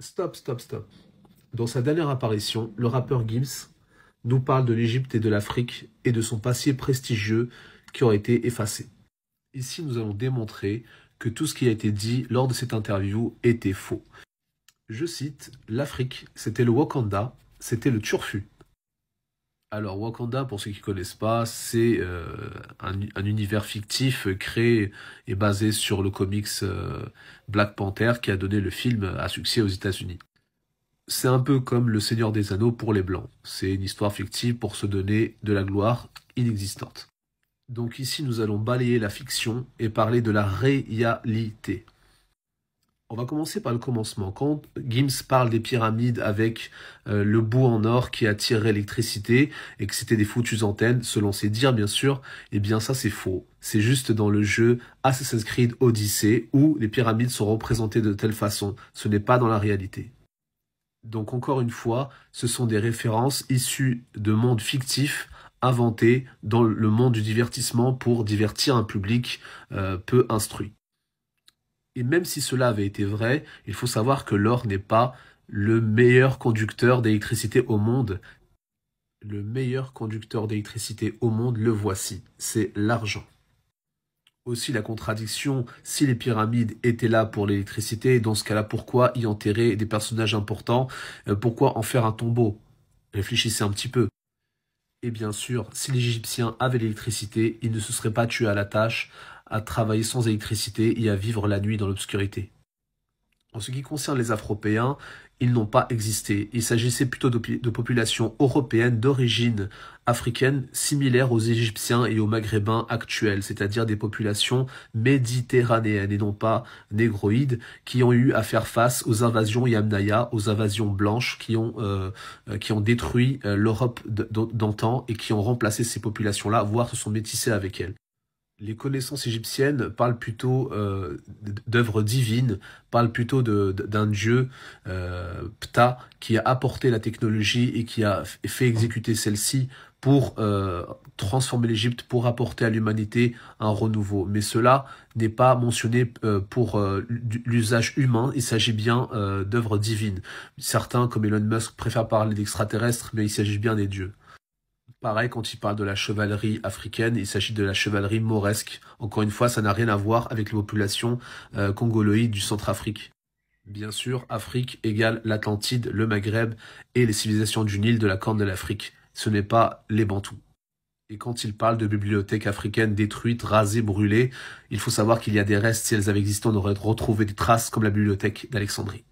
Stop, stop, stop. Dans sa dernière apparition, le rappeur Gibbs nous parle de l'Égypte et de l'Afrique et de son passé prestigieux qui aurait été effacé. Ici, nous allons démontrer que tout ce qui a été dit lors de cette interview était faux. Je cite, L'Afrique, c'était le Wakanda, c'était le Turfu. Alors Wakanda, pour ceux qui ne connaissent pas, c'est euh, un, univers fictif créé et basé sur le comics euh, Black Panther qui a donné le film à succès aux États-Unis. C'est un peu comme Le Seigneur des Anneaux pour les Blancs. C'est une histoire fictive pour se donner de la gloire inexistante. Donc ici, nous allons balayer la fiction et parler de la réalité. On va commencer par le commencement. Quand Gims parle des pyramides avec euh, le bout en or qui attirait l'électricité et que c'était des foutues antennes, selon ses dires bien sûr, eh bien ça c'est faux. C'est juste dans le jeu Assassin's Creed Odyssey où les pyramides sont représentées de telle façon. Ce n'est pas dans la réalité. Donc encore une fois, ce sont des références issues de mondes fictifs inventés dans le monde du divertissement pour divertir un public euh, peu instruit. Et même si cela avait été vrai, il faut savoir que l'or n'est pas le meilleur conducteur d'électricité au monde. Le meilleur conducteur d'électricité au monde, le voici, c'est l'argent. Aussi la contradiction, si les pyramides étaient là pour l'électricité, dans ce cas-là, pourquoi y enterrer des personnages importants euh, Pourquoi en faire un tombeau Réfléchissez un petit peu. Et bien sûr, si les Égyptiens avaient l'électricité, ils ne se seraient pas tués à la tâche à travailler sans électricité et à vivre la nuit dans l'obscurité. En ce qui concerne les Afropéens, ils n'ont pas existé. Il s'agissait plutôt de, populations européennes d'origine africaine similaires aux Égyptiens et aux Maghrébins actuels, c'est-à-dire des populations méditerranéennes et non pas négroïdes, qui ont eu à faire face aux invasions Yamnaya, aux invasions blanches qui ont, euh, euh, qui ont détruit euh, l'Europe d'antan et qui ont remplacé ces populations-là, voire se sont métissées avec elles les connaissances égyptiennes parlent plutôt euh, d'œuvres divines, parlent plutôt d'un dieu, euh, Ptah, qui a apporté la technologie et qui a fait exécuter celle-ci pour euh, transformer l'Égypte, pour apporter à l'humanité un renouveau. Mais cela n'est pas mentionné euh, pour l'usage humain, il s'agit bien d'œuvres divines. Certains, comme Elon Musk, préfèrent parler d'extraterrestres, mais il s'agit bien des dieux. Pareil, quand il parle de la chevalerie africaine, il s'agit de la chevalerie mauresque. Encore une fois, ça n'a rien à voir avec les populations euh, congoloïdes du Centrafrique. Bien sûr, Afrique égale l'Atlantide, le Maghreb et les civilisations du Nil de la Corne de l'Afrique. Ce n'est pas les Bantous. Et quand il parle de bibliothèques africaines détruites, rasées, brûlées, il faut savoir qu'il y a des restes, si elles avaient existé, on aurait retrouvé des traces comme la bibliothèque d'Alexandrie.